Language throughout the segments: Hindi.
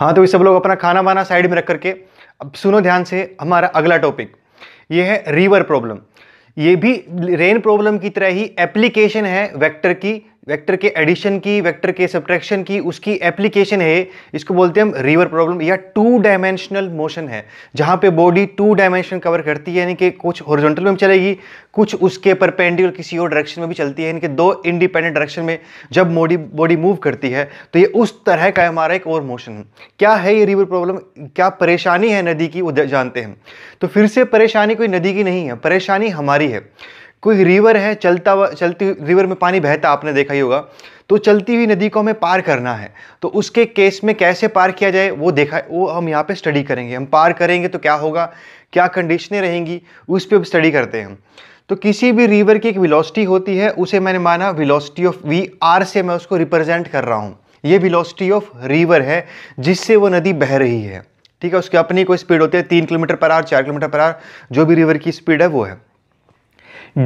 हाँ तो ये सब लोग अपना खाना वाना साइड में रख करके अब सुनो ध्यान से हमारा अगला टॉपिक ये है रिवर प्रॉब्लम ये भी रेन प्रॉब्लम की तरह ही एप्लीकेशन है वेक्टर की वेक्टर के एडिशन की वेक्टर के सब्ट्रैक्शन की उसकी एप्लीकेशन है इसको बोलते हैं हम रिवर प्रॉब्लम या टू डायमेंशनल मोशन है जहाँ पे बॉडी टू डायमेंशन कवर करती है यानी कि कुछ हॉरिजॉन्टल में भी चलेगी कुछ उसके परपेंडिकुलर किसी और डायरेक्शन में भी चलती है यानी कि दो इंडिपेंडेंट डायरेक्शन में जब बॉडी बॉडी मूव करती है तो ये उस तरह का हमारा एक और मोशन है क्या है ये रिवर प्रॉब्लम क्या परेशानी है नदी की वो जानते हैं तो फिर से परेशानी कोई नदी की नहीं है परेशानी हमारी है कोई रिवर है चलता हुआ चलती रिवर में पानी बहता आपने देखा ही होगा तो चलती हुई नदी को हमें पार करना है तो उसके केस में कैसे पार किया जाए वो देखा वो हम यहाँ पे स्टडी करेंगे हम पार करेंगे तो क्या होगा क्या कंडीशनें रहेंगी उस पर स्टडी करते हैं तो किसी भी रिवर की एक विलोसिटी होती है उसे मैंने माना विलोसिटी ऑफ वी आर से मैं उसको रिप्रेजेंट कर रहा हूँ ये विलोसिटी ऑफ रिवर है जिससे वो नदी बह रही है ठीक है उसकी अपनी कोई स्पीड होती है तीन किलोमीटर पर आर चार किलोमीटर पर आर जो भी रिवर की स्पीड है वो है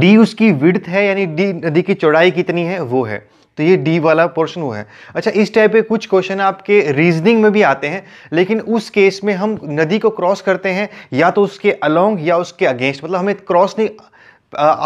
डी उसकी विड्थ है यानी डी नदी की चौड़ाई कितनी है वो है तो ये डी वाला पोर्शन वो है अच्छा इस टाइप के कुछ क्वेश्चन आपके रीजनिंग में भी आते हैं लेकिन उस केस में हम नदी को क्रॉस करते हैं या तो उसके अलोंग या उसके अगेंस्ट मतलब हमें क्रॉस नहीं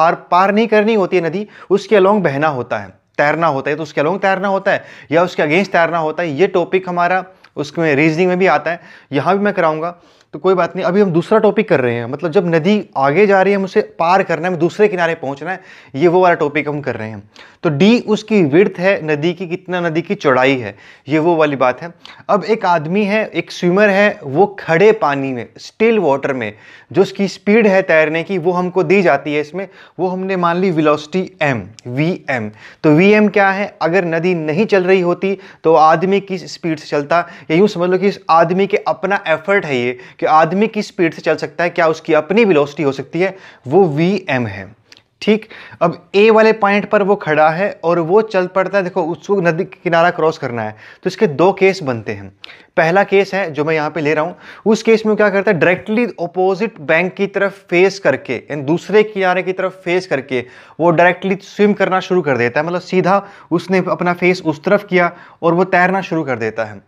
आर पार नहीं करनी होती है नदी उसके अलोंग बहना होता है तैरना होता है तो उसके अलोंग तैरना होता है या उसके अगेंस्ट तैरना होता है ये टॉपिक हमारा उसमें रीजनिंग में भी आता है यहाँ भी मैं कराऊंगा तो कोई बात नहीं अभी हम दूसरा टॉपिक कर रहे हैं मतलब जब नदी आगे जा रही है हम उसे पार करना है दूसरे किनारे पहुंचना है ये वो वाला टॉपिक हम कर रहे हैं तो डी उसकी विर्थ है नदी की कितना नदी की चौड़ाई है ये वो वाली बात है अब एक आदमी है एक स्विमर है वो खड़े पानी में स्टिल वाटर में जो उसकी स्पीड है तैरने की वो हमको दी जाती है इसमें वो हमने मान ली विलोसिटी एम वी एम तो वी एम क्या है अगर नदी नहीं चल रही होती तो आदमी किस स्पीड से चलता यूँ समझ लो कि इस आदमी के अपना एफर्ट है ये कि आदमी किस स्पीड से चल सकता है क्या उसकी अपनी वेलोसिटी हो सकती है वो वी एम है ठीक अब ए वाले पॉइंट पर वो खड़ा है और वो चल पड़ता है देखो उसको नदी किनारा क्रॉस करना है तो इसके दो केस बनते हैं पहला केस है जो मैं यहाँ पे ले रहा हूँ उस केस में क्या करता है डायरेक्टली ऑपोजिट बैंक की तरफ फेस करके यानी दूसरे किनारे की तरफ फेस करके वो डायरेक्टली स्विम करना शुरू कर देता है मतलब सीधा उसने अपना फेस उस तरफ किया और वो तैरना शुरू कर देता है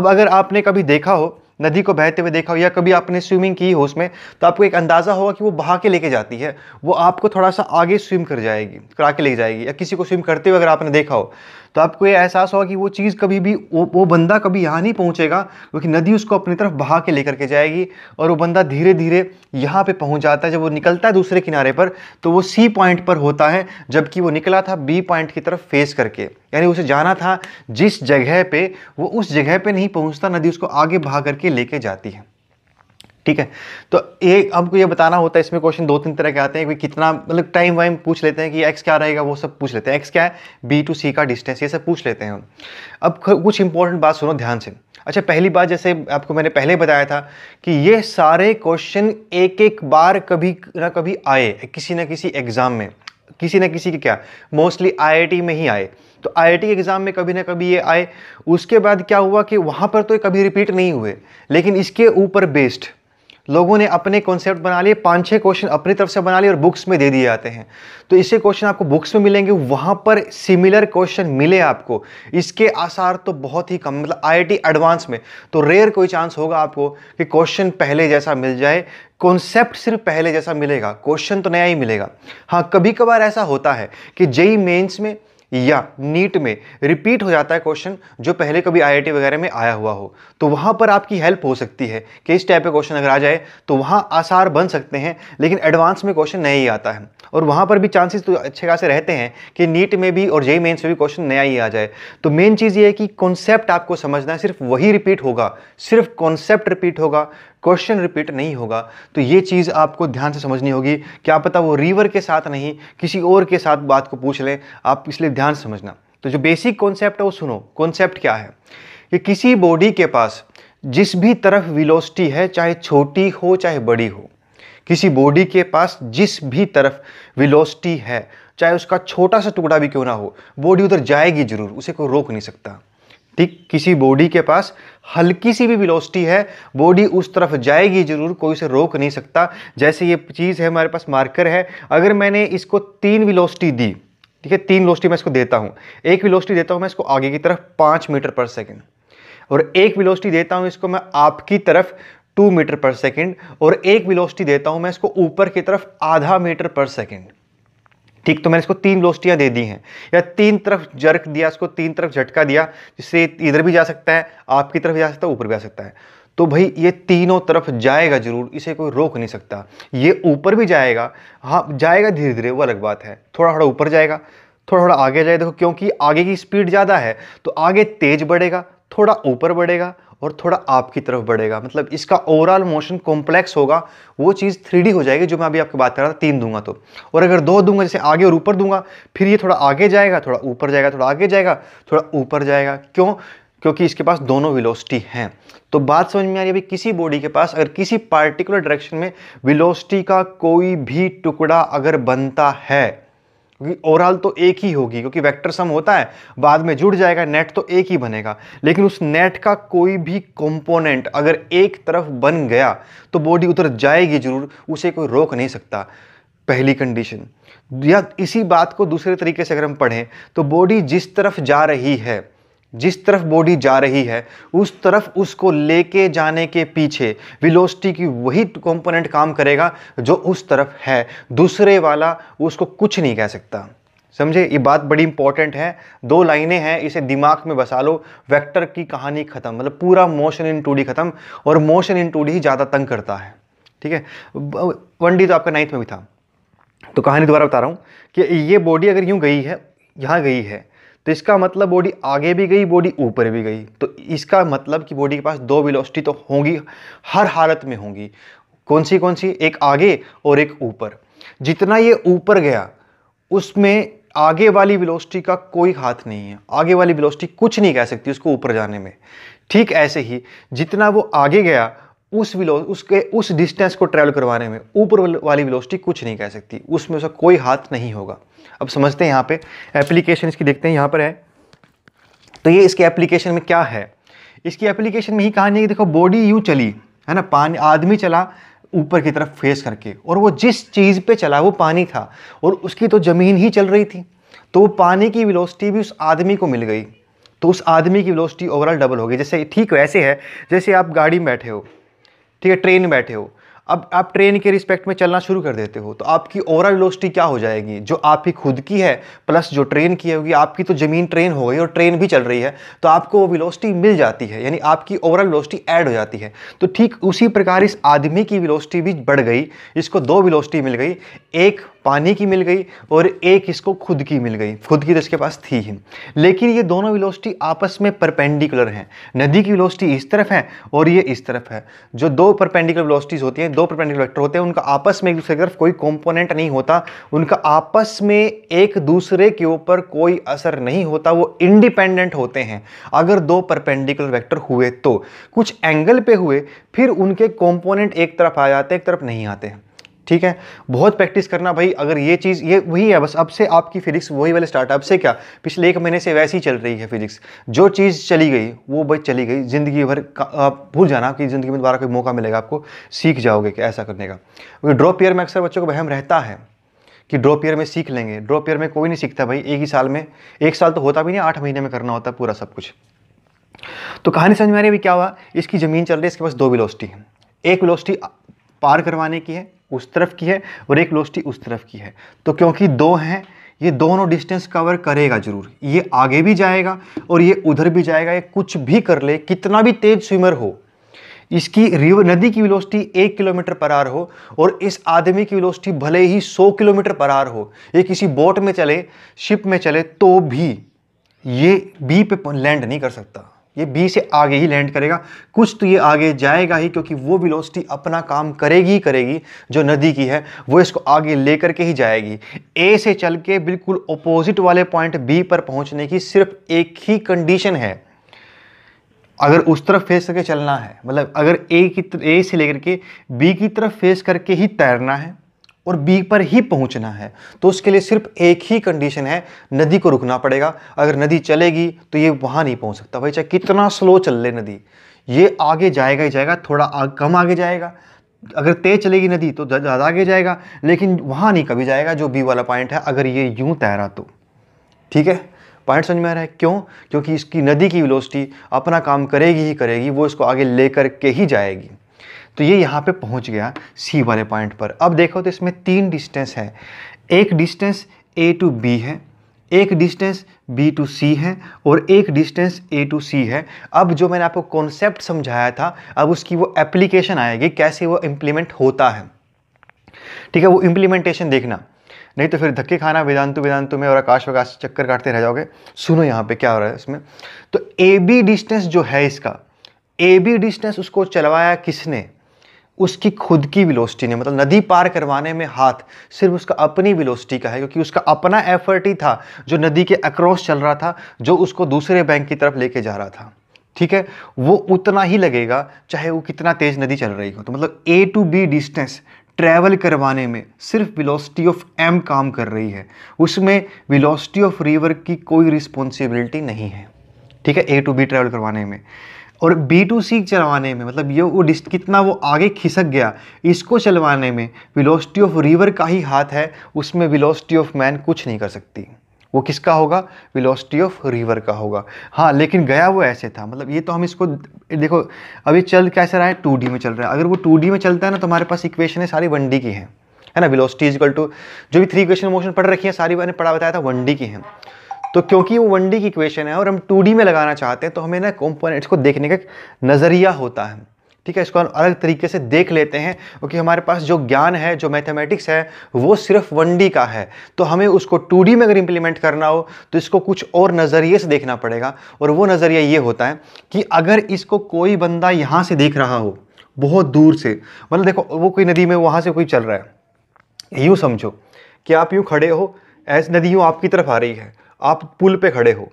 अब अगर आपने कभी देखा हो नदी को बहते हुए देखा हो या कभी आपने स्विमिंग की हो उसमें तो आपको एक अंदाज़ा होगा कि वो बहा के लेके जाती है वो आपको थोड़ा सा आगे स्विम कर जाएगी करा के ले जाएगी या किसी को स्विम करते हुए अगर आपने देखा हो तो आपको ये एहसास होगा कि वो चीज़ कभी भी वो वो बंदा कभी यहाँ नहीं पहुँचेगा क्योंकि नदी उसको अपनी तरफ बहा के लेकर के जाएगी और वो बंदा धीरे धीरे यहाँ पे पहुँच जाता है जब वो निकलता है दूसरे किनारे पर तो वो सी पॉइंट पर होता है जबकि वो निकला था बी पॉइंट की तरफ फेस करके यानी उसे जाना था जिस जगह पर वो उस जगह पर नहीं पहुँचता नदी उसको आगे बहा करके लेके जाती है ठीक है तो ये हमको ये बताना होता है इसमें क्वेश्चन दो तीन तरह के आते हैं कि कितना मतलब टाइम वाइम पूछ लेते हैं कि एक्स क्या रहेगा वो सब पूछ लेते हैं एक्स क्या है बी टू सी का डिस्टेंस ये सब पूछ लेते हैं हम अब कुछ इंपॉर्टेंट बात सुनो ध्यान से अच्छा पहली बात जैसे आपको मैंने पहले बताया था कि ये सारे क्वेश्चन एक एक बार कभी ना कभी आए किसी ना किसी एग्ज़ाम में किसी ना किसी के क्या मोस्टली आईआईटी में ही आए तो आईआईटी एग्ज़ाम में कभी ना कभी ये आए उसके बाद क्या हुआ कि वहाँ पर तो कभी रिपीट नहीं हुए लेकिन इसके ऊपर बेस्ड लोगों ने अपने कॉन्सेप्ट बना लिए पाँच छः क्वेश्चन अपनी तरफ से बना लिए और बुक्स में दे दिए जाते हैं तो इसे क्वेश्चन आपको बुक्स में मिलेंगे वहाँ पर सिमिलर क्वेश्चन मिले आपको इसके आसार तो बहुत ही कम मतलब आई एडवांस में तो रेयर कोई चांस होगा आपको कि क्वेश्चन पहले जैसा मिल जाए कॉन्सेप्ट सिर्फ पहले जैसा मिलेगा क्वेश्चन तो नया ही मिलेगा हाँ कभी कभार ऐसा होता है कि जेई मेन्स में या नीट में रिपीट हो जाता है क्वेश्चन जो पहले कभी आई वगैरह में आया हुआ हो तो वहाँ पर आपकी हेल्प हो सकती है कि इस टाइप का क्वेश्चन अगर आ जाए तो वहाँ आसार बन सकते हैं लेकिन एडवांस में क्वेश्चन नहीं आता है और वहाँ पर भी चांसेस तो अच्छे खासे रहते हैं कि नीट में भी और जेई मेन्स में भी क्वेश्चन नया ही आ जाए तो मेन चीज़ ये है कि कॉन्सेप्ट आपको समझना है सिर्फ वही रिपीट होगा सिर्फ कॉन्सेप्ट रिपीट होगा क्वेश्चन रिपीट नहीं होगा तो ये चीज़ आपको ध्यान से समझनी होगी क्या पता वो रीवर के साथ नहीं किसी और के साथ बात को पूछ लें आप इसलिए ध्यान समझना तो जो बेसिक कॉन्सेप्ट है वो सुनो कॉन्सेप्ट क्या है कि किसी बॉडी के पास जिस भी तरफ विलोसिटी है चाहे छोटी हो चाहे बड़ी हो किसी बॉडी के पास जिस भी तरफ विलोसिटी है चाहे उसका छोटा सा टुकड़ा भी क्यों ना हो बॉडी उधर जाएगी जरूर उसे कोई रोक नहीं सकता ठीक किसी बॉडी के पास हल्की सी भी विलोसिटी है बॉडी उस तरफ जाएगी जरूर कोई उसे रोक नहीं सकता जैसे ये चीज़ है हमारे पास मार्कर है अगर मैंने इसको तीन विलोसिटी दी ठीक है तीन विलोसिटी मैं इसको देता हूँ एक विलोसिटी देता हूँ मैं इसको आगे की तरफ पाँच मीटर पर सेकेंड और एक विलोसिटी देता हूँ इसको मैं आपकी तरफ टू मीटर पर सेकेंड और एक विलोस्टी देता हूँ मैं इसको ऊपर की तरफ आधा मीटर पर सेकेंड ठीक तो मैंने इसको तीन लोस्टियाँ दे दी हैं या तीन तरफ जर्क दिया इसको तीन तरफ झटका दिया जिससे इधर भी जा सकता है आपकी तरफ जा सकता है ऊपर भी जा सकता है तो भाई ये तीनों तरफ जाएगा जरूर इसे कोई रोक नहीं सकता ये ऊपर भी जाएगा हाँ जाएगा धीरे धीरे वो अलग बात है थोड़ा थोड़ा ऊपर जाएगा थोड़ा थोड़ा आगे जाए देखो क्योंकि आगे की स्पीड ज़्यादा है तो आगे तेज़ बढ़ेगा थोड़ा ऊपर बढ़ेगा और थोड़ा आपकी तरफ बढ़ेगा मतलब इसका ओवरऑल मोशन कॉम्प्लेक्स होगा वो चीज़ थ्री हो जाएगी जो मैं अभी आपकी बात कर रहा था तीन दूंगा तो और अगर दो दूंगा जैसे आगे और ऊपर दूंगा फिर ये थोड़ा आगे जाएगा थोड़ा ऊपर जाएगा थोड़ा आगे जाएगा थोड़ा ऊपर जाएगा क्यों क्योंकि इसके पास दोनों विलोसिटी हैं तो बात समझ में आ रही है अभी किसी बॉडी के पास अगर किसी पार्टिकुलर डायरेक्शन में विलोसिटी का कोई भी टुकड़ा अगर बनता है क्योंकि ओवरऑल तो एक ही होगी क्योंकि वेक्टर सम होता है बाद में जुड़ जाएगा नेट तो एक ही बनेगा लेकिन उस नेट का कोई भी कंपोनेंट अगर एक तरफ बन गया तो बॉडी उधर जाएगी जरूर उसे कोई रोक नहीं सकता पहली कंडीशन या इसी बात को दूसरे तरीके से अगर हम पढ़ें तो बॉडी जिस तरफ जा रही है जिस तरफ बॉडी जा रही है उस तरफ उसको लेके जाने के पीछे विलोस्टी की वही कंपोनेंट काम करेगा जो उस तरफ है दूसरे वाला उसको कुछ नहीं कह सकता समझे ये बात बड़ी इंपॉर्टेंट है दो लाइनें हैं इसे दिमाग में बसा लो वैक्टर की कहानी ख़त्म मतलब पूरा मोशन इन टू ख़त्म और मोशन इन टू ही ज़्यादा तंग करता है ठीक है वन डी तो आपका नाइन्थ में भी था तो कहानी दोबारा बता रहा हूँ कि ये बॉडी अगर यूँ गई है यहाँ गई है तो इसका मतलब बॉडी आगे भी गई बॉडी ऊपर भी गई तो इसका मतलब कि बॉडी के पास दो वेलोसिटी तो होंगी हर हालत में होंगी कौन सी कौन सी एक आगे और एक ऊपर जितना ये ऊपर गया उसमें आगे वाली वेलोसिटी का कोई हाथ नहीं है आगे वाली वेलोसिटी कुछ नहीं कह सकती उसको ऊपर जाने में ठीक ऐसे ही जितना वो आगे गया उस विलो उसके उस डिस्टेंस को ट्रैवल करवाने में ऊपर वाली विलोसिटी कुछ नहीं कह सकती उसमें उसका कोई हाथ नहीं होगा अब समझते हैं यहाँ पे एप्लीकेशन इसकी देखते हैं यहाँ पर है तो ये इसके एप्लीकेशन में क्या है इसकी एप्लीकेशन में ही कहानी है कि देखो बॉडी यूँ चली है ना पानी आदमी चला ऊपर की तरफ फेस करके और वो जिस चीज़ पे चला वो पानी था और उसकी तो ज़मीन ही चल रही थी तो वो पानी की वेलोसिटी भी उस आदमी को मिल गई तो उस आदमी की वेलोसिटी ओवरऑल डबल हो गई जैसे ठीक वैसे है जैसे आप गाड़ी में बैठे हो ठीक है ट्रेन में बैठे हो अब आप ट्रेन के रिस्पेक्ट में चलना शुरू कर देते हो तो आपकी ओवरऑल वेलोसिटी क्या हो जाएगी जो आपकी खुद की है प्लस जो ट्रेन की होगी आपकी तो ज़मीन ट्रेन हो गई और ट्रेन भी चल रही है तो आपको वो वेलोसिटी मिल जाती है यानी आपकी ओवरऑल वेलोसिटी ऐड हो जाती है तो ठीक उसी प्रकार इस आदमी की वेलोसिटी भी बढ़ गई इसको दो वेलोसिटी मिल गई एक पानी की मिल गई और एक इसको खुद की मिल गई खुद की तो इसके पास थी ही लेकिन ये दोनों वेलोसिटी आपस में परपेंडिकुलर हैं नदी की वेलोसिटी इस तरफ है और ये इस तरफ है जो दो परपेंडिकुलर वेलोसिटीज़ होती हैं दो प्रपेंडिकुलर वेक्टर होते हैं उनका आपस में एक दूसरे की तरफ कोई कॉम्पोनेंट नहीं होता उनका आपस में एक दूसरे के ऊपर कोई असर नहीं होता वो इंडिपेंडेंट होते हैं अगर दो परपेंडिकुलर वेक्टर हुए तो कुछ एंगल पे हुए फिर उनके कॉम्पोनेंट एक तरफ आ जाते हैं एक तरफ नहीं आते हैं ठीक है बहुत प्रैक्टिस करना भाई अगर ये चीज़ ये वही है बस अब से आपकी फिजिक्स वही वाले स्टार्टअप से क्या पिछले एक महीने से वैसी चल रही है फिजिक्स जो चीज़ चली गई वो भाई चली गई ज़िंदगी भर आप भूल जाना कि ज़िंदगी में दोबारा कोई मौका मिलेगा आपको सीख जाओगे कि ऐसा करने का क्योंकि ड्रॉप ईयर में अक्सर बच्चों को वहम रहता है कि ड्रॉप ईयर में सीख लेंगे ड्रॉप ईयर में कोई नहीं सीखता भाई एक ही साल में एक साल तो होता भी नहीं आठ महीने में करना होता पूरा सब कुछ तो कहानी समझ में आ रही है क्या हुआ इसकी ज़मीन चल रही है इसके पास दो विलोस्टी है एक विलोस्टी पार करवाने की है उस तरफ की है और एक वेलोसिटी उस तरफ की है तो क्योंकि दो हैं ये दोनों डिस्टेंस कवर करेगा जरूर ये आगे भी जाएगा और ये उधर भी जाएगा ये कुछ भी कर ले कितना भी तेज स्विमर हो इसकी रिवर नदी की वेलोसिटी एक किलोमीटर पर आर हो और इस आदमी की वेलोसिटी भले ही सौ किलोमीटर पर आर हो ये किसी बोट में चले शिप में चले तो भी ये बी पे लैंड नहीं कर सकता ये बी से आगे ही लैंड करेगा कुछ तो ये आगे जाएगा ही क्योंकि वो वेलोसिटी अपना काम करेगी ही करेगी जो नदी की है वो इसको आगे लेकर के ही जाएगी ए से चल के बिल्कुल ओपोजिट वाले पॉइंट बी पर पहुंचने की सिर्फ एक ही कंडीशन है अगर उस तरफ फेस करके चलना है मतलब अगर ए की ए से लेकर के बी की तरफ फेस करके ही तैरना है और बी पर ही पहुंचना है तो उसके लिए सिर्फ एक ही कंडीशन है नदी को रुकना पड़ेगा अगर नदी चलेगी तो ये वहाँ नहीं पहुँच सकता भाई चाहे कितना स्लो चल ले नदी ये आगे जाएगा ही जाएगा थोड़ा आग, कम आगे जाएगा अगर तेज चलेगी नदी तो ज़्यादा आगे जाएगा लेकिन वहाँ नहीं कभी जाएगा जो बी वाला पॉइंट है अगर ये यूँ तैरा तो ठीक है पॉइंट समझ में आ रहा है क्यों क्योंकि इसकी नदी की विलोसिटी अपना काम करेगी ही करेगी वो इसको आगे ले के ही जाएगी तो ये यहाँ पे पहुँच गया सी वाले पॉइंट पर अब देखो तो इसमें तीन डिस्टेंस है एक डिस्टेंस ए टू बी है एक डिस्टेंस बी टू सी है और एक डिस्टेंस ए टू सी है अब जो मैंने आपको कॉन्सेप्ट समझाया था अब उसकी वो एप्लीकेशन आएगी कैसे वो इम्प्लीमेंट होता है ठीक है वो इम्प्लीमेंटेशन देखना नहीं तो फिर धक्के खाना वेदांतु वेदांतु में और आकाश वकाश चक्कर काटते रह जाओगे सुनो यहाँ पे क्या हो रहा है इसमें तो ए बी डिस्टेंस जो है इसका ए बी डिस्टेंस उसको चलवाया किसने उसकी खुद की विलोस्टी ने मतलब नदी पार करवाने में हाथ सिर्फ उसका अपनी विलोस्टी का है क्योंकि उसका अपना एफर्ट ही था जो नदी के अक्रॉस चल रहा था जो उसको दूसरे बैंक की तरफ लेके जा रहा था ठीक है वो उतना ही लगेगा चाहे वो कितना तेज़ नदी चल रही हो तो मतलब A to B distance travel करवाने में सिर्फ विलोसिटी ऑफ एम काम कर रही है उसमें विलोसिटी ऑफ रिवर की कोई रिस्पॉन्सिबिलिटी नहीं है ठीक है ए टू बी ट्रैवल करवाने में और बी टू सी चलवाने में मतलब ये वो डिस्ट कितना वो आगे खिसक गया इसको चलवाने में विलोसिटी ऑफ रिवर का ही हाथ है उसमें विलोसिटी ऑफ मैन कुछ नहीं कर सकती वो किसका होगा विलोसिटी ऑफ रिवर का होगा हाँ लेकिन गया वो ऐसे था मतलब ये तो हम इसको देखो अभी चल कैसे रहा है टू में चल रहा है अगर वो टू में चलता है ना तो हमारे पास इक्वेशन है सारी वन की हैं है ना विलोस्टी इजकल टू जो भी थ्री इक्वेशन मोशन पढ़ रखी है सारी मैंने पढ़ा बताया था वन की हैं तो क्योंकि वो वन की इक्वेशन है और हम टू में लगाना चाहते हैं तो हमें ना कॉम्पोनेंट्स को देखने का नज़रिया होता है ठीक है इसको हम अलग तरीके से देख लेते हैं क्योंकि हमारे पास जो ज्ञान है जो मैथमेटिक्स है वो सिर्फ वन का है तो हमें उसको टू में अगर इम्प्लीमेंट करना हो तो इसको कुछ और नज़रिए से देखना पड़ेगा और वो नज़रिया ये होता है कि अगर इसको कोई बंदा यहाँ से देख रहा हो बहुत दूर से मतलब देखो वो कोई नदी में वहाँ से कोई चल रहा है यूँ समझो कि आप यूँ खड़े हो ऐसी नदी यूँ आपकी तरफ आ रही है आप पुल पे खड़े हो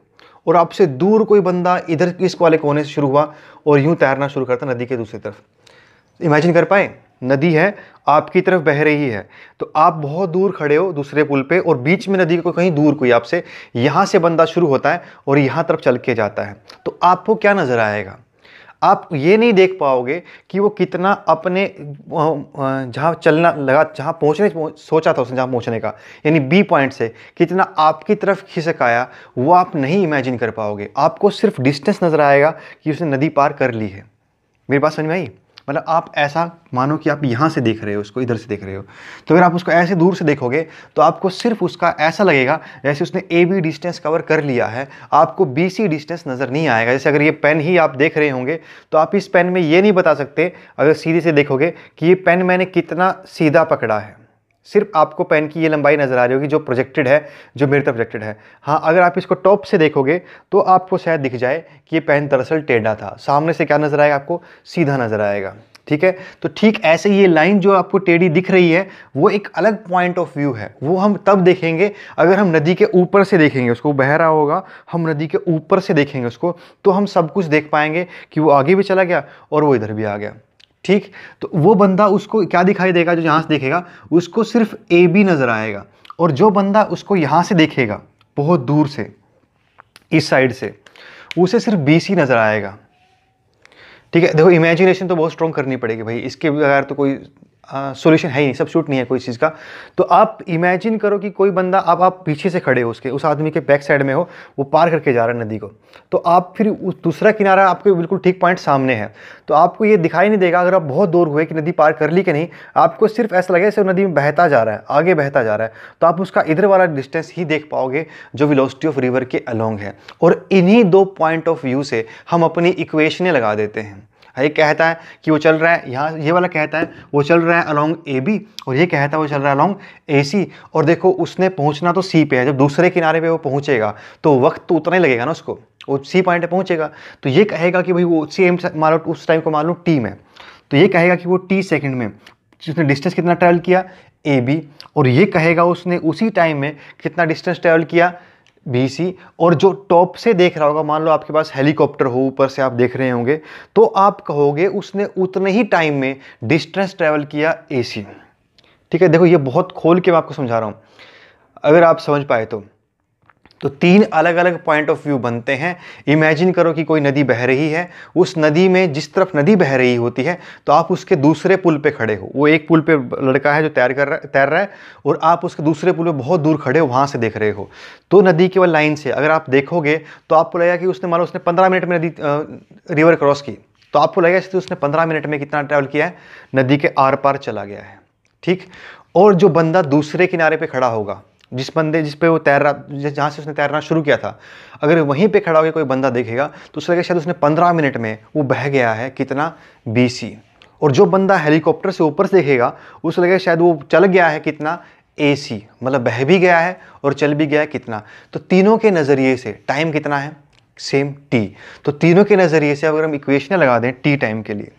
और आपसे दूर कोई बंदा इधर किस इस वाले कोने से शुरू हुआ और यूं तैरना शुरू करता नदी के दूसरी तरफ इमेजिन कर पाए नदी है आपकी तरफ बह रही है तो आप बहुत दूर खड़े हो दूसरे पुल पे और बीच में नदी को कहीं दूर कोई आपसे यहाँ से बंदा शुरू होता है और यहाँ तरफ चल के जाता है तो आपको क्या नज़र आएगा आप ये नहीं देख पाओगे कि वो कितना अपने जहाँ चलना लगा जहाँ पहुँचने सोचा था उसने जहाँ पहुँचने का यानी बी पॉइंट से कितना आपकी तरफ खिसक आया वो आप नहीं इमेजिन कर पाओगे आपको सिर्फ डिस्टेंस नज़र आएगा कि उसने नदी पार कर ली है मेरी बात समझ में आई मतलब आप ऐसा मानो कि आप यहाँ से देख रहे हो उसको इधर से देख रहे हो तो अगर आप उसको ऐसे दूर से देखोगे तो आपको सिर्फ उसका ऐसा लगेगा जैसे उसने ए बी डिस्टेंस कवर कर लिया है आपको बी सी डिस्टेंस नज़र नहीं आएगा जैसे अगर ये पेन ही आप देख रहे होंगे तो आप इस पेन में ये नहीं बता सकते अगर सीधे से देखोगे कि ये पेन मैंने कितना सीधा पकड़ा है सिर्फ आपको पेन की ये लंबाई नज़र आ रही होगी जो प्रोजेक्टेड है जो मेरी तरफ प्रोजेक्टेड है हाँ अगर आप इसको टॉप से देखोगे तो आपको शायद दिख जाए कि ये पेन दरअसल टेढ़ा था सामने से क्या नज़र आएगा आपको सीधा नज़र आएगा ठीक है तो ठीक ऐसे ये लाइन जो आपको टेढ़ी दिख रही है वो एक अलग पॉइंट ऑफ व्यू है वो हम तब देखेंगे अगर हम नदी के ऊपर से देखेंगे उसको बह रहा होगा हम नदी के ऊपर से देखेंगे उसको तो हम सब कुछ देख पाएंगे कि वो आगे भी चला गया और वो इधर भी आ गया ठीक तो वो बंदा उसको क्या दिखाई देगा जो यहाँ से देखेगा उसको सिर्फ ए बी नज़र आएगा और जो बंदा उसको यहाँ से देखेगा बहुत दूर से इस साइड से उसे सिर्फ बी सी नज़र आएगा ठीक है देखो इमेजिनेशन तो बहुत स्ट्रॉन्ग करनी पड़ेगी भाई इसके बगैर तो कोई सोल्यूशन है ही नहीं सब शूट नहीं है कोई चीज़ का तो आप इमेजिन करो कि कोई बंदा आप आप पीछे से खड़े हो उसके उस आदमी के बैक साइड में हो वो पार करके जा रहा है नदी को तो आप फिर उस दूसरा किनारा आपके बिल्कुल ठीक पॉइंट सामने है तो आपको ये दिखाई नहीं देगा अगर आप बहुत दूर हुए कि नदी पार कर ली कि नहीं आपको सिर्फ ऐसा लगे सिर्फ नदी में बहता जा रहा है आगे बहता जा रहा है तो आप उसका इधर वाला डिस्टेंस ही देख पाओगे जो विलोसिटी ऑफ रिवर के अलॉन्ग है और इन्हीं दो पॉइंट ऑफ व्यू से हम अपनी इक्वेशनें लगा देते हैं एक कहता है कि वो चल रहा है यहाँ ये वाला कहता है वो चल रहा है अलॉन्ग ए बी और ये कहता है वो चल रहा है अलॉन्ग ए सी और देखो उसने पहुँचना तो सी पे है जब दूसरे किनारे पर वो पहुँचेगा तो वक्त तो उतना ही लगेगा ना उसको वो सी पॉइंट पर पहुँचेगा तो ये कहेगा कि भाई वो सी एम मान लो उस टाइम को मान लो टी में तो ये कहेगा कि वो टी सेकेंड में उसने डिस्टेंस कितना ट्रैवल किया ए बी और ये कहेगा उसने उसी टाइम में कितना डिस्टेंस ट्रैवल किया बी और जो टॉप से देख रहा होगा मान लो आपके पास हेलीकॉप्टर हो ऊपर से आप देख रहे होंगे तो आप कहोगे उसने उतने ही टाइम में डिस्टेंस ट्रैवल किया ए ठीक है देखो ये बहुत खोल के मैं आपको समझा रहा हूँ अगर आप समझ पाए तो तो तीन अलग अलग पॉइंट ऑफ व्यू बनते हैं इमेजिन करो कि कोई नदी बह रही है उस नदी में जिस तरफ नदी बह रही होती है तो आप उसके दूसरे पुल पे खड़े हो वो एक पुल पे लड़का है जो तैर कर रहा तैर रहा है और आप उसके दूसरे पुल पे बहुत दूर खड़े हो वहाँ से देख रहे हो तो नदी केवल लाइन से अगर आप देखोगे तो आपको लगेगा कि उसने मानो उसने पंद्रह मिनट में नदी रिवर क्रॉस की तो आपको लगेगा इसलिए उसने पंद्रह मिनट में कितना ट्रैवल किया है नदी के आर पार चला गया है ठीक और जो बंदा दूसरे किनारे पर खड़ा होगा जिस बंदे जिस पे वो तैर रहा जहाँ से उसने तैरना शुरू किया था अगर वहीं पे खड़ा होकर कोई बंदा देखेगा तो उसे लगेगा शायद उसने 15 मिनट में वो बह गया है कितना सी और जो बंदा हेलीकॉप्टर से ऊपर से देखेगा उसे लगेगा शायद वो चल गया है कितना ए सी मतलब बह भी गया है और चल भी गया है कितना तो तीनों के नज़रिए से टाइम कितना है सेम टी तो तीनों के नज़रिए से अगर हम इक्वेशन लगा दें टी टाइम के लिए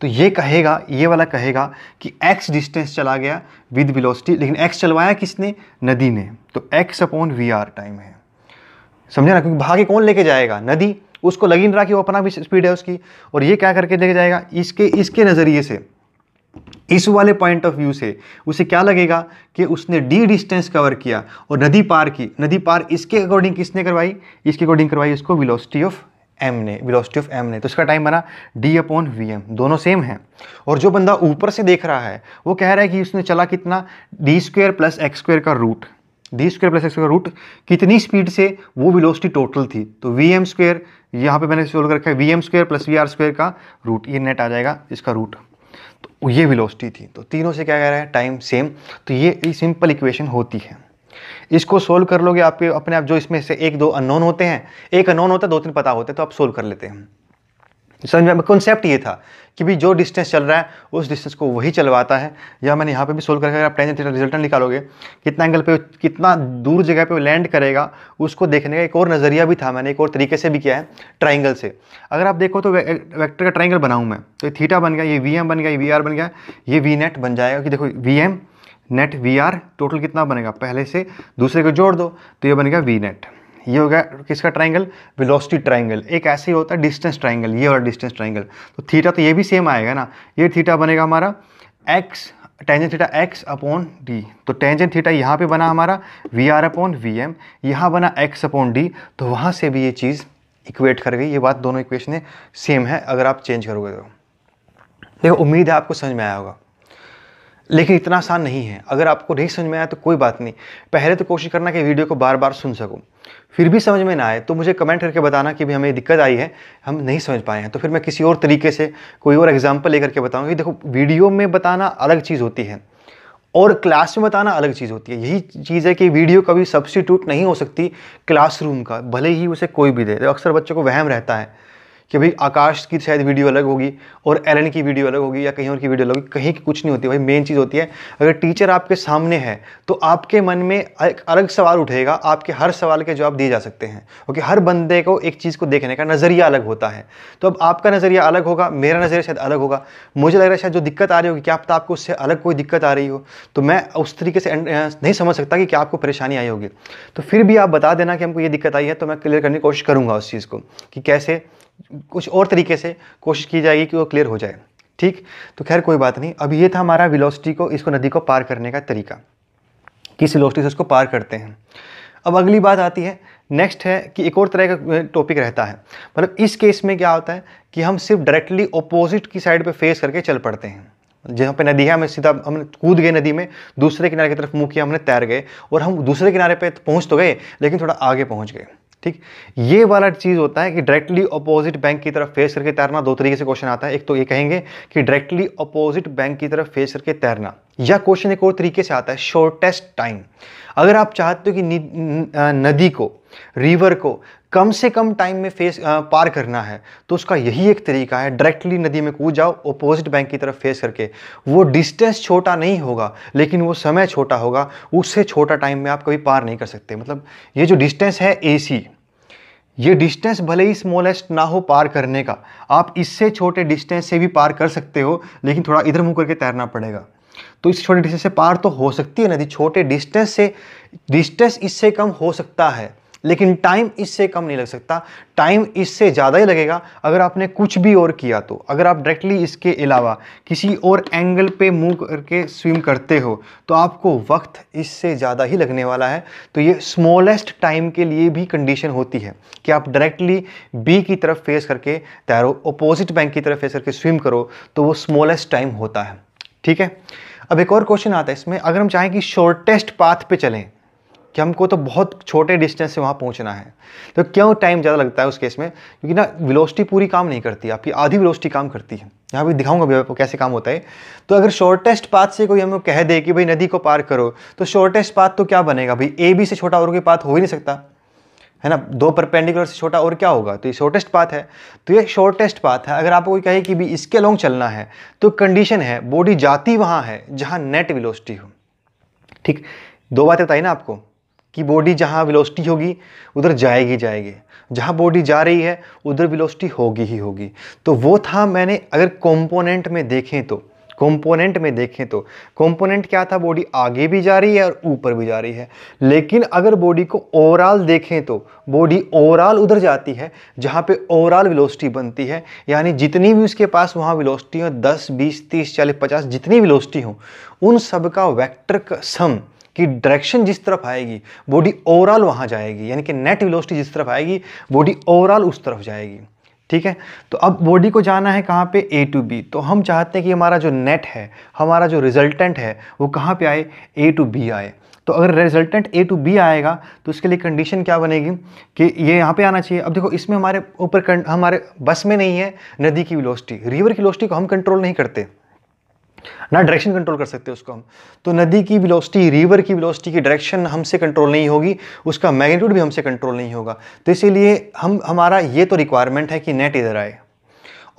तो ये कहेगा ये वाला कहेगा कि x डिस्टेंस चला गया विद वेलोसिटी लेकिन x चलवाया किसने नदी ने तो x upon V R time है समझे ना क्योंकि भागे कौन लेके जाएगा नदी उसको लगी नहीं रहा कि वो अपना भी स्पीड है उसकी और ये क्या करके लेके जाएगा इसके इसके नज़रिए से इस वाले पॉइंट ऑफ व्यू से उसे क्या लगेगा कि उसने डी डिस्टेंस कवर किया और नदी पार की नदी पार इसके अकॉर्डिंग किसने करवाई इसके अकॉर्डिंग करवाई इसको वेलोसिटी ऑफ एम ने विलोसिटी ऑफ एम ने तो इसका टाइम बना डी अपॉन वी एम दोनों सेम हैं और जो बंदा ऊपर से देख रहा है वो कह रहा है कि उसने चला कितना D square plus X square का root D square plus X square root कितनी स्पीड से वो विलोसिटी टोटल थी तो वी एम स्क्वेयर यहाँ पर मैंने सोल्व कर रखा है V M square plus V R square का रूट ये नेट आ जाएगा इसका रूट तो ये विलोसिटी थी तो तीनों से क्या कह रहा है टाइम सेम तो ये सिंपल इक्वेशन होती है इसको सोल्व कर लोगे आप अपने आप जो इसमें से एक दो अननोन होते हैं एक अननोन होता है दो तीन पता होते हैं तो आप सोल्व कर लेते हैं समझ में कॉन्सेप्ट ये था कि भी जो डिस्टेंस चल रहा है उस डिस्टेंस को वही चलवाता है या मैंने यहाँ पे भी सोल्व करके आप टेंजेंट रिजल्टेंट निकालोगे कितना एंगल पे कितना दूर जगह पे लैंड करेगा उसको देखने का एक और नज़रिया भी था मैंने एक और तरीके से भी किया है ट्राइंगल से अगर आप देखो तो वे, वेक्टर का ट्राइंगल बनाऊँ मैं तो थीटा बन गया ये वी बन गया ये वी बन गया ये वी बन जाएगा कि देखो V net V R total कितना बनेगा पहले से दूसरे को जोड़ दो तो ये बनेगा वी नेट ये हो गया किसका ट्राइंगल वेलोसिटी ट्राइंगल एक ऐसे ही होता है डिस्टेंस ट्राइंगल ये वाला डिस्टेंस ट्राइंगल तो थीटा तो ये भी सेम आएगा ना ये थीटा बनेगा हमारा X tangent theta X upon D तो टेंजेंट थीटा यहाँ पे बना हमारा V R upon V M यहाँ बना एक्स अपॉन डी तो वहाँ से भी ये चीज़ इक्वेट कर गई ये बात दोनों इक्वेशन सेम है अगर आप चेंज करोगे तो देखो उम्मीद है आपको समझ में आया होगा लेकिन इतना आसान नहीं है अगर आपको नहीं समझ में आया तो कोई बात नहीं पहले तो कोशिश करना कि वीडियो को बार बार सुन सकूँ फिर भी समझ में ना आए तो मुझे कमेंट करके बताना कि भी हमें दिक्कत आई है हम नहीं समझ पाए हैं तो फिर मैं किसी और तरीके से कोई और एग्जाम्पल लेकर के बताऊँगी देखो वीडियो में बताना अलग चीज़ होती है और क्लास में बताना अलग चीज़ होती है यही चीज़ है कि वीडियो कभी सब्सटीट्यूट नहीं हो सकती क्लासरूम का भले ही उसे कोई भी दे अक्सर बच्चों को वहम रहता है कि भाई आकाश की शायद वीडियो अलग होगी और एलन की वीडियो अलग होगी या कहीं और की वीडियो अलग होगी कहीं की कुछ नहीं होती भाई मेन चीज़ होती है अगर टीचर आपके सामने है तो आपके मन में एक अलग सवाल उठेगा आपके हर सवाल के जवाब दिए जा सकते हैं ओके हर बंदे को एक चीज़ को देखने का नज़रिया अलग होता है तो अब आपका नज़रिया अलग होगा मेरा नज़रिया शायद अलग होगा मुझे लग रहा है शायद जो दिक्कत आ रही होगी क्या आपको उससे अलग कोई दिक्कत आ रही हो तो मैं उस तरीके से नहीं समझ सकता कि क्या आपको परेशानी आई होगी तो फिर भी आप बता देना कि हमको ये दिक्कत आई है तो मैं क्लियर करने की कोशिश करूँगा उस चीज़ को कि कैसे कुछ और तरीके से कोशिश की जाएगी कि वो क्लियर हो जाए ठीक तो खैर कोई बात नहीं अब ये था हमारा विलोसिटी को इसको नदी को पार करने का तरीका किस विलोसिटी से उसको पार करते हैं अब अगली बात आती है नेक्स्ट है कि एक और तरह का टॉपिक रहता है मतलब इस केस में क्या होता है कि हम सिर्फ डायरेक्टली अपोजिट की साइड पे फेस करके चल पड़ते हैं जहाँ पे नदी है हमें सीधा हमने कूद गए नदी में दूसरे किनारे की तरफ मुँह किया हमने तैर गए और हम दूसरे किनारे पे तो पहुँच तो गए लेकिन थोड़ा आगे पहुँच गए ठीक ये वाला चीज़ होता है कि डायरेक्टली अपोजिट बैंक की तरफ फेस करके तैरना दो तरीके से क्वेश्चन आता है एक तो ये कहेंगे कि डायरेक्टली अपोजिट बैंक की तरफ फेस करके तैरना या क्वेश्चन एक और तरीके से आता है शॉर्टेस्ट टाइम अगर आप चाहते हो कि नदी को रिवर को कम से कम टाइम में फेस आ, पार करना है तो उसका यही एक तरीका है डायरेक्टली नदी में कूद जाओ अपोजिट बैंक की तरफ फेस करके वो डिस्टेंस छोटा नहीं होगा लेकिन वो समय छोटा होगा उससे छोटा टाइम में आप कभी पार नहीं कर सकते मतलब ये जो डिस्टेंस है ए ये डिस्टेंस भले ही स्मॉलेस्ट ना हो पार करने का आप इससे छोटे डिस्टेंस से भी पार कर सकते हो लेकिन थोड़ा इधर मुँह करके तैरना पड़ेगा तो इस छोटे डिस्टेंस से पार तो हो सकती है नदी छोटे डिस्टेंस से डिस्टेंस इससे कम हो सकता है लेकिन टाइम इससे कम नहीं लग सकता टाइम इससे ज़्यादा ही लगेगा अगर आपने कुछ भी और किया तो अगर आप डायरेक्टली इसके अलावा किसी और एंगल पे मूव करके स्विम करते हो तो आपको वक्त इससे ज़्यादा ही लगने वाला है तो ये स्मॉलेस्ट टाइम के लिए भी कंडीशन होती है कि आप डायरेक्टली बी की तरफ फेस करके तैरो अपोजिट बैंक की तरफ फेस करके स्विम करो तो वो स्मॉलेस्ट टाइम होता है ठीक है अब एक और क्वेश्चन आता है इसमें अगर हम चाहें कि शॉर्टेस्ट पाथ पे चलें कि हमको तो बहुत छोटे डिस्टेंस से वहाँ पहुँचना है तो क्यों टाइम ज़्यादा लगता है उस केस में क्योंकि ना विलोस्टी पूरी काम नहीं करती आपकी आधी विलोस्टी काम करती है यहाँ भी दिखाऊंगा भी आपको कैसे काम होता है तो अगर शॉर्टेस्ट पाथ से कोई हमें कह दे कि भाई नदी को पार करो तो शॉर्टेस्ट पाथ तो क्या बनेगा भाई ए बी से छोटा और कोई पाथ हो ही नहीं सकता है ना दो परपेंडिकुलर से छोटा और क्या होगा तो ये शॉर्टेस्ट पाथ है तो ये शॉर्टेस्ट पाथ है अगर आपको कोई कहे कि भी इसके लॉन्ग चलना है तो कंडीशन है बॉडी जाती वहाँ है जहाँ नेट विलोस्टी हो ठीक दो बातें बताई ना आपको कि बॉडी जहाँ विलोस्टी होगी उधर जाएगी जाएगी जहाँ बॉडी जा रही है उधर विलोस्टी होगी ही होगी तो वो था मैंने अगर कंपोनेंट में देखें तो कंपोनेंट में देखें तो कंपोनेंट क्या था बॉडी आगे भी जा रही है और ऊपर भी जा रही है लेकिन अगर बॉडी को ओवरऑल देखें तो बॉडी ओवरऑल उधर जाती है जहाँ पे ओवरऑल वेलोसिटी बनती है यानी जितनी भी उसके पास वहाँ वेलोसिटी हो दस बीस तीस चालीस पचास जितनी वेलोसिटी हो उन सब का वैक्टर सम कि डायरेक्शन जिस तरफ आएगी बॉडी ओवरऑल वहाँ जाएगी यानी कि नेट वेलोसिटी जिस तरफ आएगी बॉडी ओवरऑल उस तरफ जाएगी ठीक है तो अब बॉडी को जाना है कहाँ पे ए टू बी तो हम चाहते हैं कि हमारा जो नेट है हमारा जो रिजल्टेंट है वो कहाँ पे आए ए टू बी आए तो अगर रिजल्टेंट ए टू बी आएगा तो उसके लिए कंडीशन क्या बनेगी कि ये यहाँ पे आना चाहिए अब देखो इसमें हमारे ऊपर हमारे बस में नहीं है नदी की विलोसिटी रिवर की विलोसिटी को हम कंट्रोल नहीं करते ना डायरेक्शन कंट्रोल कर सकते हैं उसको हम तो नदी की वेलोसिटी रिवर की वेलोसिटी की डायरेक्शन हमसे कंट्रोल नहीं होगी उसका मैग्नीट्यूड भी हमसे कंट्रोल नहीं होगा तो इसीलिए हम हमारा ये तो रिक्वायरमेंट है कि नेट इधर आए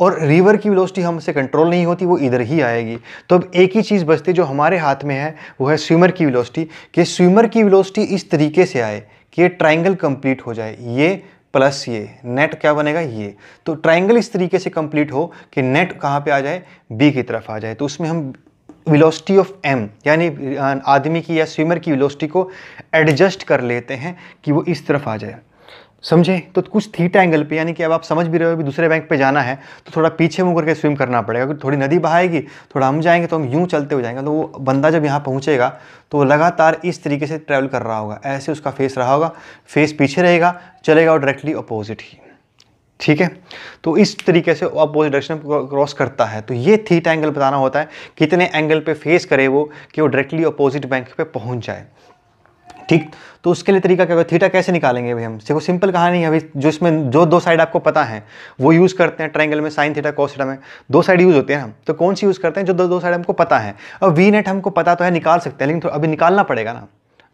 और रिवर की वेलोसिटी हमसे कंट्रोल नहीं होती वो इधर ही आएगी तो अब एक ही चीज़ बचती जो हमारे हाथ में है वो है स्विमर की वेलोसिटी कि स्विमर की वेलोसिटी इस तरीके से आए कि ये ट्राइंगल कंप्लीट हो जाए ये प्लस ये नेट क्या बनेगा ये तो ट्राइंगल इस तरीके से कंप्लीट हो कि नेट कहाँ पे आ जाए बी की तरफ आ जाए तो उसमें हम विलोसिटी ऑफ एम यानी आदमी की या स्विमर की विलोसिटी को एडजस्ट कर लेते हैं कि वो इस तरफ आ जाए समझे तो कुछ थीटा एंगल पे यानी कि अब आप समझ भी रहे हो अभी दूसरे बैंक पे जाना है तो थोड़ा पीछे मुँह करके स्विम करना पड़ेगा क्योंकि थोड़ी नदी बहाएगी थोड़ा हम जाएंगे तो हम यूँ चलते हुए जाएंगे तो वो बंदा जब यहाँ पहुँचेगा तो लगातार इस तरीके से ट्रैवल कर रहा होगा ऐसे उसका फेस रहा होगा फेस पीछे रहेगा चलेगा और डायरेक्टली अपोजिट ही ठीक है तो इस तरीके से अपोजिट डायरेक्शन क्रॉस करता है तो ये थीटा एंगल बताना होता है कितने एंगल पर फेस करे वो कि वो डायरेक्टली अपोजिट बैंक पर पहुँच जाए ठीक तो उसके लिए तरीका क्या होगा थीटा कैसे निकालेंगे भाई हम देखो सिंपल कहानी है अभी जो इसमें जो दो साइड आपको पता है वो यूज़ करते हैं ट्राइंगल में साइन थीटा कॉस थीटा में दो साइड यूज़ होते हैं हम तो कौन सी यूज़ करते हैं जो दो दो साइड हमको पता है अब वी नेट हमको पता तो है निकाल सकते हैं लेकिन अभी निकालना पड़ेगा ना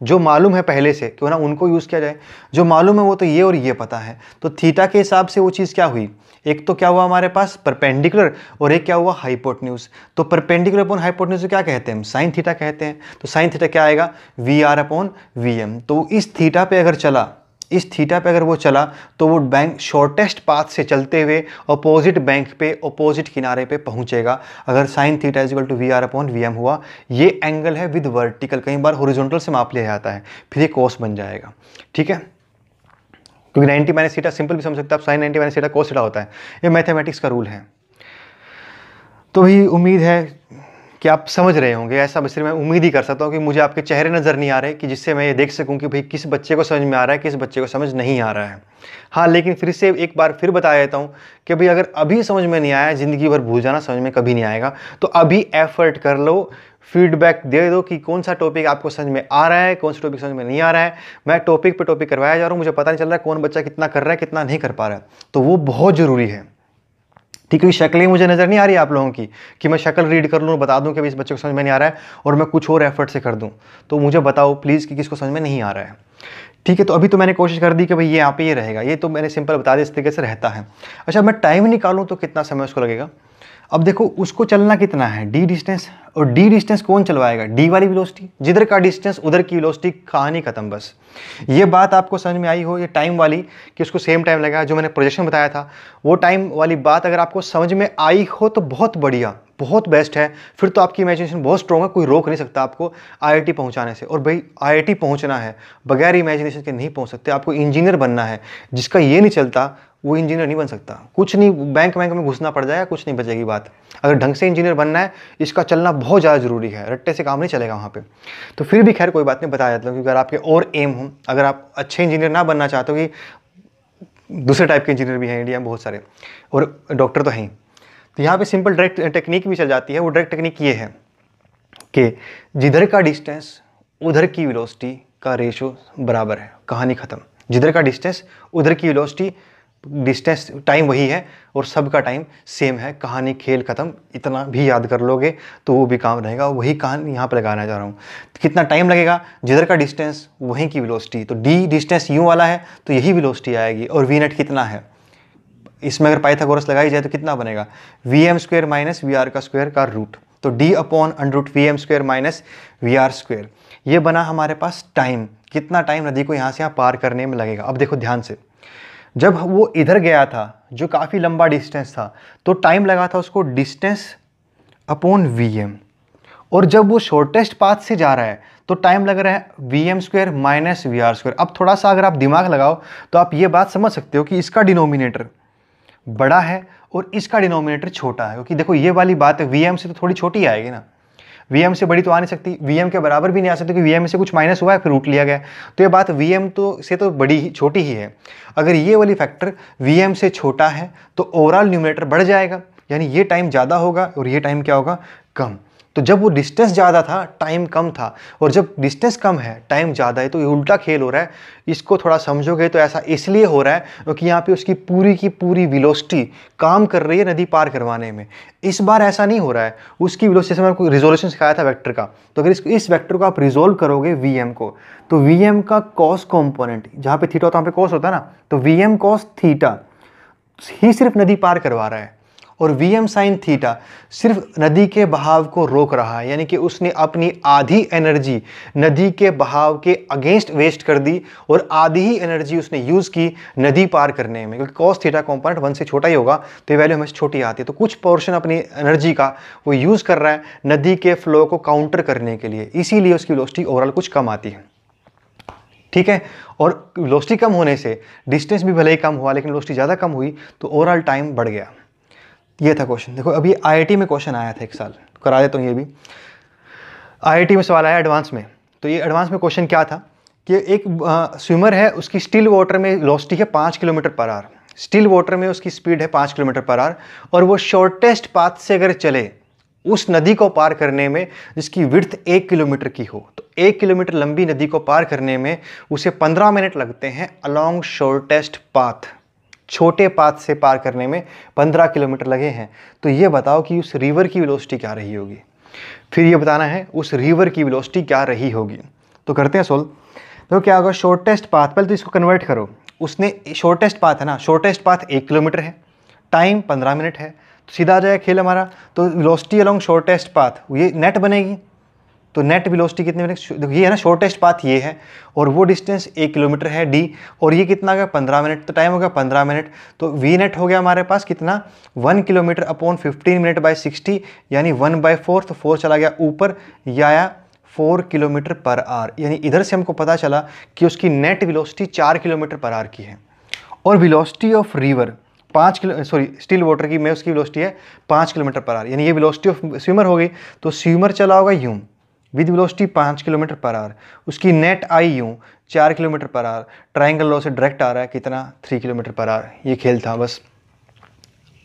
जो मालूम है पहले से क्यों ना उनको यूज़ किया जाए जो मालूम है वो तो ये और ये पता है तो थीटा के हिसाब से वो चीज़ क्या हुई एक तो क्या हुआ हमारे पास परपेंडिकुलर और एक क्या हुआ हाइपोटन्यूज तो परपेंडिकुलर अपॉन हाइपोटन्यूज को क्या कहते हैं हम साइन थीटा कहते हैं तो साइन थीटा क्या आएगा V R upon V M तो इस थीटा पे अगर चला इस थीटा पे अगर वो चला तो वो बैंक शॉर्टेस्ट पाथ से चलते हुए अपोजिट बैंक पे अपोजिट किनारे पे पहुंचेगा अगर sine theta equal to V R upon V M हुआ ये एंगल है विद वर्टिकल कई बार होरिजोनटल से माप लिया जाता है फिर ये कोस बन जाएगा ठीक है क्योंकि 90 माइनस थीटा सिंपल भी समझ सकते हैं आप sine 90 minus theta cos theta होता है ये मैथमेटिक्स का रूल है तो भाई उम्मीद है कि आप समझ रहे होंगे ऐसा बस मैं उम्मीद ही कर सकता हूँ कि मुझे आपके चेहरे नज़र नहीं आ रहे कि जिससे मैं ये देख सकूँ कि भाई किस बच्चे को समझ में आ रहा है किस बच्चे को समझ नहीं आ रहा है हाँ लेकिन फिर से एक बार फिर बता देता हूँ कि भाई अगर अभी समझ में नहीं आया ज़िंदगी भर भूल जाना समझ में कभी नहीं आएगा तो अभी एफर्ट कर लो फीडबैक दे दो कि कौन सा टॉपिक आपको समझ में आ रहा है कौन सा टॉपिक समझ में नहीं आ रहा है मैं टॉपिक पे टॉपिक करवाया जा रहा हूँ मुझे पता नहीं चल रहा है कौन बच्चा कितना कर रहा है कितना नहीं कर पा रहा है तो वो बहुत ज़रूरी है ठीक है शक्लें मुझे नज़र नहीं आ रही आप लोगों की कि मैं शक्ल रीड कर लूँ बता दूँ कि इस बच्चे को समझ में नहीं आ रहा है और मैं कुछ और एफर्ट से कर दूँ तो मुझे बताओ प्लीज़ कि किसको समझ में नहीं आ रहा है ठीक है तो अभी तो मैंने कोशिश कर दी कि भाई ये यहाँ पे ये रहेगा ये तो मैंने सिंपल बता दिया इस तरीके से रहता है अच्छा मैं टाइम निकालूँ तो कितना समय उसको लगेगा अब देखो उसको चलना कितना है डी डिस्टेंस और डी डिस्टेंस कौन चलवाएगा डी वाली विलोस्टी जिधर का डिस्टेंस उधर की विलोस्टी कहानी खत्म बस ये बात आपको समझ में आई हो ये टाइम वाली कि उसको सेम टाइम लगा जो मैंने प्रोजेक्शन बताया था वो टाइम वाली बात अगर आपको समझ में आई हो तो बहुत बढ़िया बहुत बेस्ट है फिर तो आपकी इमेजिनेशन बहुत स्ट्रॉग है कोई रोक नहीं सकता आपको आईआईटी पहुंचाने से और भाई आईआईटी पहुंचना है बगैर इमेजिनेशन के नहीं पहुंच सकते आपको इंजीनियर बनना है जिसका ये नहीं चलता वो इंजीनियर नहीं बन सकता कुछ नहीं बैंक वैंक में घुसना पड़ जाएगा कुछ नहीं बचेगी बात अगर ढंग से इंजीनियर बनना है इसका चलना बहुत ज़्यादा ज़रूरी है रट्टे से काम नहीं चलेगा वहाँ पे तो फिर भी खैर कोई बात नहीं बताया जाता क्योंकि अगर आपके और एम हों अगर आप अच्छे इंजीनियर ना बनना चाहते हो कि दूसरे टाइप के इंजीनियर भी हैं इंडिया में बहुत सारे और डॉक्टर तो हैं तो यहाँ पर सिंपल डायरेक्ट टेक्निक भी चल जाती है वो डायरेक्ट टेक्निक ये है कि जिधर का डिस्टेंस उधर की विलोसिटी का रेशो बराबर है कहानी ख़त्म जिधर का डिस्टेंस उधर की विलोसिटी डिस्टेंस टाइम वही है और सबका टाइम सेम है कहानी खेल ख़त्म इतना भी याद कर लोगे तो वो भी काम रहेगा वही कहानी यहाँ पर लगाना चाह रहा हूँ कितना टाइम लगेगा जिधर का डिस्टेंस वहीं की विलोसिटी तो डी डिस्टेंस यूँ वाला है तो यही विलोसिटी आएगी और वी नेट कितना है इसमें अगर पाइथागोरस लगाई जाए तो कितना बनेगा V M square minus V R का स्क्वेयर का रूट तो D upon root V M square minus V R square ये बना हमारे पास टाइम कितना टाइम नदी को यहाँ से यहाँ पार करने में लगेगा अब देखो ध्यान से जब वो इधर गया था जो काफ़ी लंबा डिस्टेंस था तो टाइम लगा था उसको डिस्टेंस अपॉन वी एम और जब वो शॉर्टेस्ट पाथ से जा रहा है तो टाइम लग रहा है V M square minus V R square अब थोड़ा सा अगर आप दिमाग लगाओ तो आप ये बात समझ सकते हो कि इसका डिनोमिनेटर बड़ा है और इसका डिनोमिनेटर छोटा है क्योंकि देखो ये वाली बात है वी एम से तो थोड़ी छोटी आएगी ना वी से बड़ी तो आ नहीं सकती वी के बराबर भी नहीं आ सकती क्योंकि वी से कुछ माइनस हुआ है फिर रूट लिया गया तो ये बात वी तो से तो बड़ी ही छोटी ही है अगर ये वाली फैक्टर वी से छोटा है तो ओवरऑल न्यूमिनेटर बढ़ जाएगा यानी ये टाइम ज़्यादा होगा और ये टाइम क्या होगा कम तो जब वो डिस्टेंस ज़्यादा था टाइम कम था और जब डिस्टेंस कम है टाइम ज़्यादा है तो ये उल्टा खेल हो रहा है इसको थोड़ा समझोगे तो ऐसा इसलिए हो रहा है क्योंकि यहाँ पे उसकी पूरी की पूरी विलोसिटी काम कर रही है नदी पार करवाने में इस बार ऐसा नहीं हो रहा है उसकी विलोसिटी से मैंने रिजोल्यूशन सिखाया था वैक्टर का तो अगर इस, इस वैक्टर को आप रिजोल्व करोगे वी को तो वी का कॉस कॉम्पोनेंट जहाँ पर थीटा होता है वहाँ पर कॉस होता है ना तो वी एम कॉस थीटा ही सिर्फ नदी पार करवा रहा है और वी एम साइन थीटा सिर्फ नदी के बहाव को रोक रहा है यानी कि उसने अपनी आधी एनर्जी नदी के बहाव के अगेंस्ट वेस्ट कर दी और आधी ही एनर्जी उसने यूज़ की नदी पार करने में क्योंकि कॉस थीटा कॉम्पोनेंट वन से छोटा ही होगा तो ये वैल्यू हमेशा छोटी आती है तो कुछ पोर्शन अपनी एनर्जी का वो यूज़ कर रहा है नदी के फ्लो को काउंटर करने के लिए इसीलिए उसकी वेलोसिटी ओवरऑल कुछ कम आती है ठीक है और वेलोसिटी कम होने से डिस्टेंस भी भले ही कम हुआ लेकिन वेलोसिटी ज़्यादा कम हुई तो ओवरऑल टाइम बढ़ गया ये था क्वेश्चन देखो अभी आई में क्वेश्चन आया था एक साल करा देता हूँ ये भी आई में सवाल आया एडवांस में तो ये एडवांस में क्वेश्चन क्या था कि एक स्विमर है उसकी स्टिल वाटर में लॉस्टी है पाँच kilometre per are still water में उसकी स्पीड है पाँच किलोमीटर पर आर और वो शॉर्टेस्ट पाथ से अगर चले उस नदी को पार करने में जिसकी विर्थ एक किलोमीटर की हो तो एक किलोमीटर लंबी नदी को पार करने में उसे पंद्रह मिनट लगते हैं अलॉन्ग शॉर्टेस्ट पाथ छोटे पाथ से पार करने में पंद्रह किलोमीटर लगे हैं तो ये बताओ कि उस रिवर की वेलोसिटी क्या रही होगी फिर ये बताना है उस रिवर की वेलोसिटी क्या रही होगी तो करते हैं सोल्व तो क्या होगा शॉर्टेस्ट पाथ पहले तो इसको कन्वर्ट करो उसने शॉर्टेस्ट पाथ है ना शॉर्टेस्ट पाथ एक किलोमीटर है टाइम पंद्रह मिनट है तो सीधा आ जाएगा खेल हमारा तो वेलोसिटी अलॉन्ग शॉर्टेस्ट पाथ ये नेट बनेगी तो नेट वेलोसिटी कितनी मिनट ये है ना शॉर्टेस्ट पाथ ये है और वो डिस्टेंस एक किलोमीटर है डी और ये कितना गया पंद्रह मिनट तो टाइम हो गया पंद्रह मिनट तो वी नेट हो गया हमारे पास कितना one kilometre upon fifteen minute by sixty यानी वन बाई फोर तो फोर चला गया ऊपर या आया फोर किलोमीटर पर आर यानी इधर से हमको पता चला कि उसकी नेट विलोसिटी चार किलोमीटर पर आर की है और विलोसिटी ऑफ रिवर पाँच किलो सॉरी स्टील वाटर की मैं उसकी विलोसिटी है पाँच किलोमीटर पर आर यानी ये विलोसिटी ऑफ स्विमर हो गई तो स्विमर चला होगा यूं विद वेलोसिटी पाँच किलोमीटर पर आवर उसकी नेट आई यूँ चार kilometre per hour triangle law से डायरेक्ट आ रहा है कितना थ्री किलोमीटर पर आवर ये खेल था बस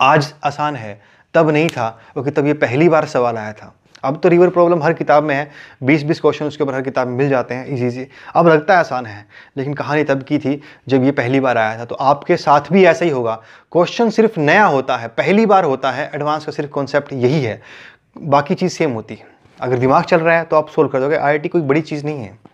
आज आसान है तब नहीं था क्योंकि तब ये पहली बार सवाल आया था अब तो रिवर प्रॉब्लम हर किताब में है बीस बीस क्वेश्चन उसके ऊपर हर किताब में मिल जाते हैं इजी इजी अब लगता है आसान है लेकिन कहानी तब की थी जब ये पहली बार आया था तो आपके साथ भी ऐसा ही होगा क्वेश्चन सिर्फ नया होता है पहली बार होता है एडवांस का सिर्फ कॉन्सेप्ट यही है बाकी चीज़ सेम होती है अगर दिमाग चल रहा है तो आप सोल्व कर दोगे आई कोई बड़ी चीज़ नहीं है